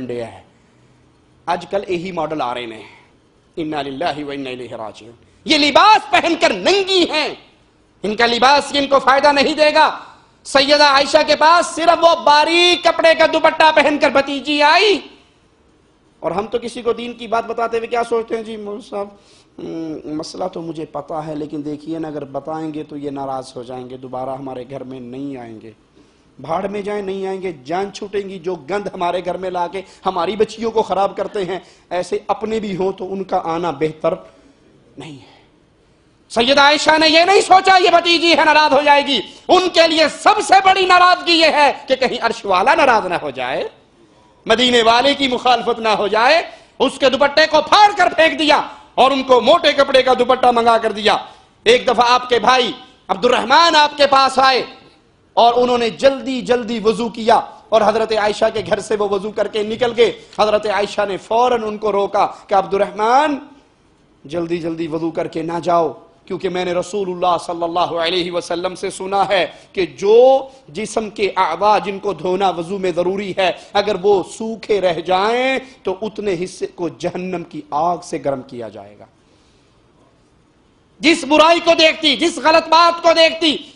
world day है अजक यही model आ रहे हैं इन्ना लिल्लाहि ये लिबास पहनकर नंगी हैं इनका लिबास इनको फायदा नहीं देगा सैयदा आयशा के पास सिर्फ वो बारीक कपड़े का दुपट्टा पहनकर भतीजी आई और हम तो किसी को दीन की बात बताते हुए क्या सोचते हैं जी मोर साहब हम्म, मसला तो मुझे पता है लेकिन देखिए ना अगर बताएंगे तो ये नाराज हो जाएंगे दोबारा हमारे घर में नहीं आएंगे भाड़ में जाएं नहीं आएंगे जान छूटेंगी जो गंध हमारे घर में लाके हमारी बच्चियों को खराब करते हैं ऐसे अपने भी हों तो उनका आना बेहतर नहीं है सैयद आयशा ने यह नहीं सोचा ये भतीजी है नाराज हो जाएगी उनके लिए सबसे बड़ी नाराजगी यह है कि कहीं अर्श वाला नाराज ना हो जाए मदीने वाले की मुखालफत ना हो जाए उसके दुपट्टे को फाड़ कर फेंक दिया और उनको मोटे कपड़े का दुपट्टा मंगा कर दिया एक दफा आपके भाई अब्दुलरहमान आपके पास आए और उन्होंने जल्दी जल्दी वजू किया और हजरत आयशा के घर से वो वजू करके निकल गए हजरत आयशा ने फौरन उनको रोका कि अब्दुलरहमान जल्दी जल्दी वजू करके ना जाओ क्योंकि मैंने रसूलुल्लाह सल्लल्लाहु अलैहि वसल्लम से सुना है कि जो जिसम के आवा जिनको धोना वजू में ज़रूरी है अगर वो सूखे रह जाएं तो उतने हिस्से को जहन्नम की आग से गर्म किया जाएगा जिस बुराई को देखती जिस गलत बात को देखती